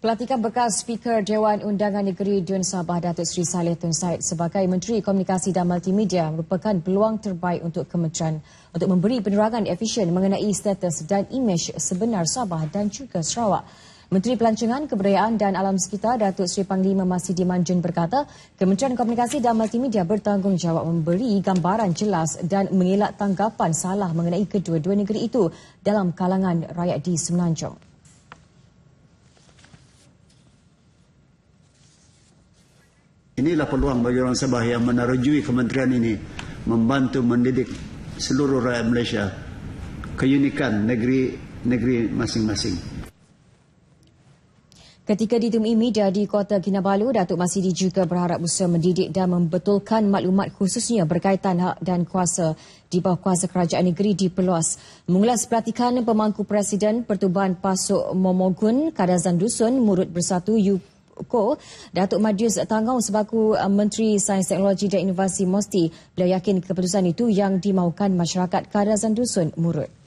Pelantikan bekas Speaker Dewan Undangan Negeri Dun Sabah Datuk Seri Saleh Tun Said sebagai Menteri Komunikasi dan Multimedia merupakan peluang terbaik untuk kementerian untuk memberi penerangan efisien mengenai status dan imej sebenar Sabah dan juga Sarawak. Menteri Pelancongan Kebudayaan dan Alam Sekitar Datuk Seri Panglima Masidi Manjun berkata, Kementerian Komunikasi dan Multimedia bertanggungjawab memberi gambaran jelas dan mengelak tanggapan salah mengenai kedua-dua negeri itu dalam kalangan rakyat di Semenanjung. Inilah peluang bagi orang Sabah yang menerjui kementerian ini membantu mendidik seluruh rakyat Malaysia keunikan negeri-negeri masing-masing. Ketika ditemui media di Kota Kinabalu, Datuk Masidi juga berharap usaha mendidik dan membetulkan maklumat khususnya berkaitan hak dan kuasa di bawah kuasa kerajaan negeri diperluas. Mengulas pelatihan pemangku Presiden Pertubuhan Pasuk Momogun, Kadazan Dusun, Murut Bersatu, UK, Ko, Datuk Madius Tangau sebagai uh, Menteri Sains Teknologi dan Inovasi Mosti beliau yakin keputusan itu yang dimaukan masyarakat Karazan Dusun Murut.